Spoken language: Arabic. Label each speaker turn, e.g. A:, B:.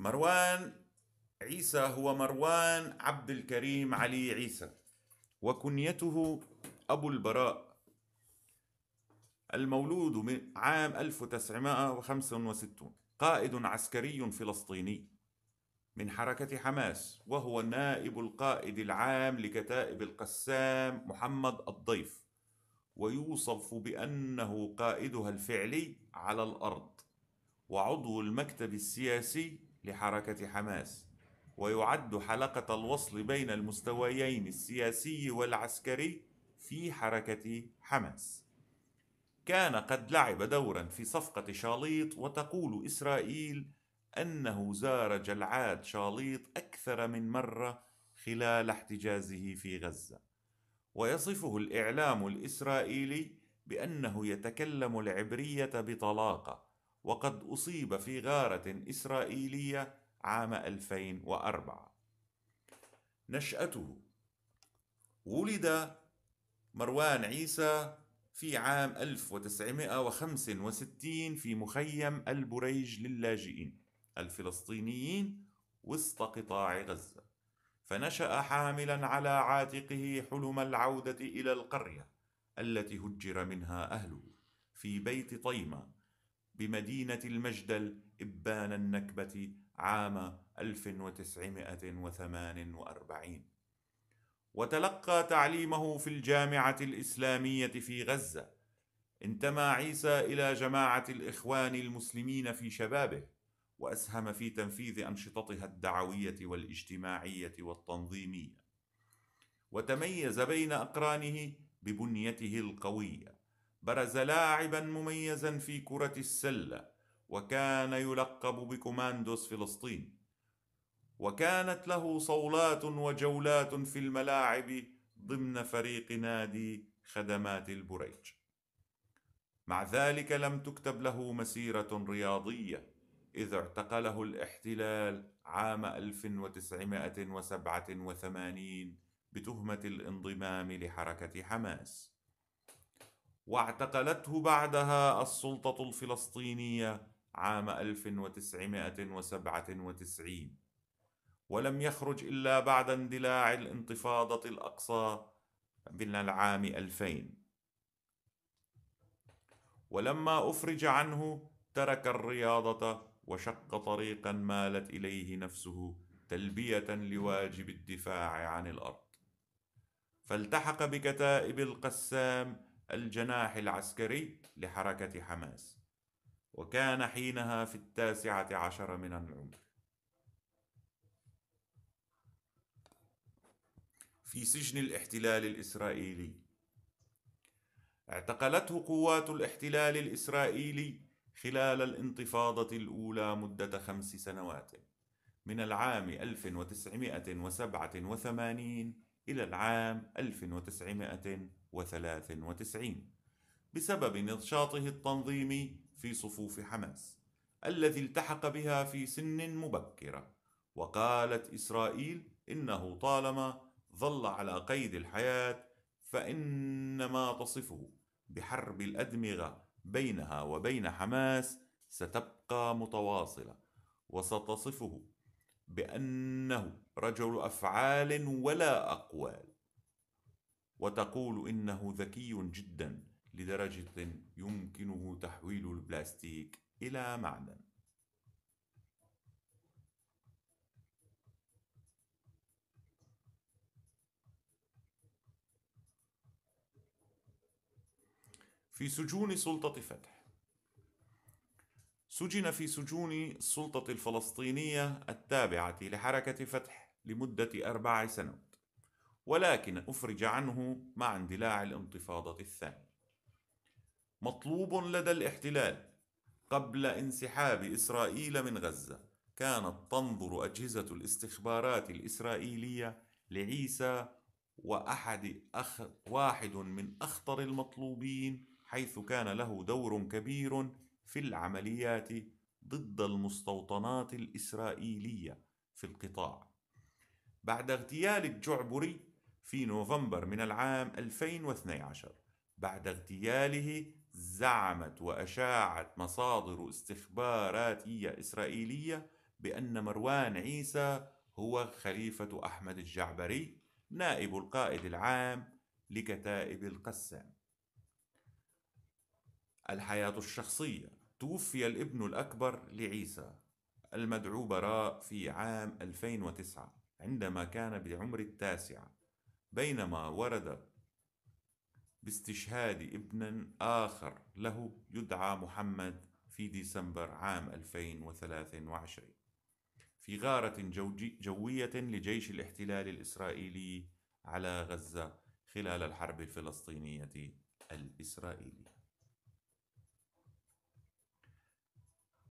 A: مروان عيسى هو مروان عبد الكريم علي عيسى وكنيته أبو البراء المولود عام 1965 قائد عسكري فلسطيني من حركة حماس وهو نائب القائد العام لكتائب القسام محمد الضيف ويوصف بأنه قائدها الفعلي على الأرض وعضو المكتب السياسي لحركة حماس ويعد حلقة الوصل بين المستويين السياسي والعسكري في حركة حماس كان قد لعب دورا في صفقة شاليط وتقول إسرائيل أنه زار جلعاد شاليط أكثر من مرة خلال احتجازه في غزة ويصفه الإعلام الإسرائيلي بأنه يتكلم العبرية بطلاقة وقد أصيب في غارة إسرائيلية عام 2004 نشأته ولد مروان عيسى في عام 1965 في مخيم البريج للاجئين الفلسطينيين وسط قطاع غزة فنشأ حاملا على عاتقه حلم العودة إلى القرية التي هجر منها أهله في بيت طيمة بمدينة المجدل إبان النكبة عام 1948 وتلقى تعليمه في الجامعة الإسلامية في غزة انتمى عيسى إلى جماعة الإخوان المسلمين في شبابه وأسهم في تنفيذ أنشطتها الدعوية والاجتماعية والتنظيمية وتميز بين أقرانه ببنيته القوية برز لاعبا مميزا في كرة السلة وكان يلقب بكوماندوس فلسطين وكانت له صولات وجولات في الملاعب ضمن فريق نادي خدمات البريج مع ذلك لم تكتب له مسيرة رياضية إذ اعتقله الاحتلال عام 1987 بتهمة الانضمام لحركة حماس واعتقلته بعدها السلطة الفلسطينية عام 1997 ولم يخرج إلا بعد اندلاع الانتفاضة الأقصى من العام 2000 ولما أفرج عنه ترك الرياضة وشق طريقا مالت إليه نفسه تلبية لواجب الدفاع عن الأرض فالتحق بكتائب القسام الجناح العسكري لحركة حماس وكان حينها في التاسعة عشر من العمر في سجن الاحتلال الإسرائيلي اعتقلته قوات الاحتلال الإسرائيلي خلال الانتفاضة الأولى مدة خمس سنوات من العام 1987 إلى العام 1990 1993 بسبب نشاطه التنظيمي في صفوف حماس الذي التحق بها في سن مبكرة وقالت إسرائيل إنه طالما ظل على قيد الحياة فإنما تصفه بحرب الأدمغة بينها وبين حماس ستبقى متواصلة وستصفه بأنه رجل أفعال ولا أقوال وتقول إنه ذكي جدا لدرجة يمكنه تحويل البلاستيك إلى معدن في سجون سلطة فتح سجن في سجون السلطة الفلسطينية التابعة لحركة فتح لمدة أربع سنوات ولكن أفرج عنه مع اندلاع الانتفاضة الثانية مطلوب لدى الاحتلال قبل انسحاب إسرائيل من غزة كانت تنظر أجهزة الاستخبارات الإسرائيلية لعيسى وأحد أخ واحد من أخطر المطلوبين حيث كان له دور كبير في العمليات ضد المستوطنات الإسرائيلية في القطاع بعد اغتيال الجعبري في نوفمبر من العام 2012 بعد اغتياله زعمت وأشاعت مصادر استخباراتية إسرائيلية بأن مروان عيسى هو خليفة أحمد الجعبري نائب القائد العام لكتائب القسام الحياة الشخصية توفي الابن الأكبر لعيسى المدعو براء في عام 2009 عندما كان بعمر التاسعة بينما ورد باستشهاد ابن آخر له يدعى محمد في ديسمبر عام 2023 في غارة جوية لجيش الاحتلال الإسرائيلي على غزة خلال الحرب الفلسطينية الإسرائيلية